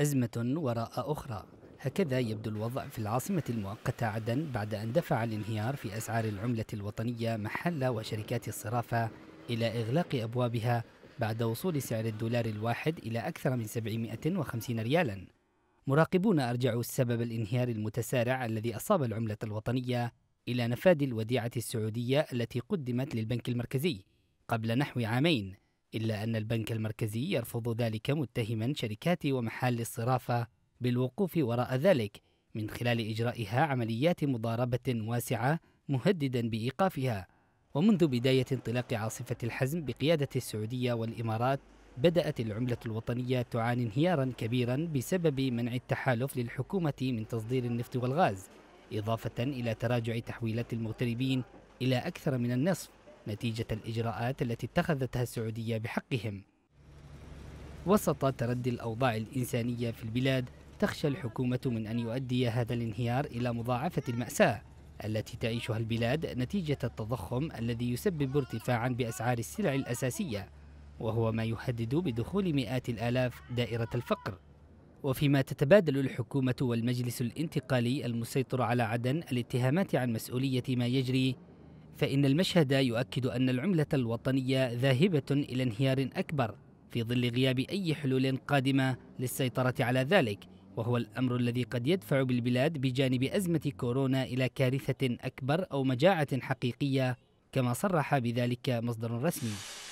أزمة وراء أخرى هكذا يبدو الوضع في العاصمة المؤقتة عدن بعد أن دفع الانهيار في أسعار العملة الوطنية محل وشركات الصرافة إلى إغلاق أبوابها بعد وصول سعر الدولار الواحد إلى أكثر من 750 ريالا مراقبون أرجعوا سبب الانهيار المتسارع الذي أصاب العملة الوطنية إلى نفاد الوديعة السعودية التي قدمت للبنك المركزي قبل نحو عامين إلا أن البنك المركزي يرفض ذلك متهما شركات ومحال الصرافة بالوقوف وراء ذلك من خلال إجرائها عمليات مضاربة واسعة مهددا بإيقافها ومنذ بداية انطلاق عاصفة الحزم بقيادة السعودية والإمارات بدأت العملة الوطنية تعاني انهيارا كبيرا بسبب منع التحالف للحكومة من تصدير النفط والغاز إضافة إلى تراجع تحويلات المغتربين إلى أكثر من النصف نتيجة الإجراءات التي اتخذتها السعودية بحقهم وسط تردي الأوضاع الإنسانية في البلاد تخشى الحكومة من أن يؤدي هذا الانهيار إلى مضاعفة المأساة التي تعيشها البلاد نتيجة التضخم الذي يسبب ارتفاعا بأسعار السلع الأساسية وهو ما يهدد بدخول مئات الآلاف دائرة الفقر وفيما تتبادل الحكومة والمجلس الانتقالي المسيطر على عدن الاتهامات عن مسؤولية ما يجري فإن المشهد يؤكد أن العملة الوطنية ذاهبة إلى انهيار أكبر في ظل غياب أي حلول قادمة للسيطرة على ذلك وهو الأمر الذي قد يدفع بالبلاد بجانب أزمة كورونا إلى كارثة أكبر أو مجاعة حقيقية كما صرح بذلك مصدر رسمي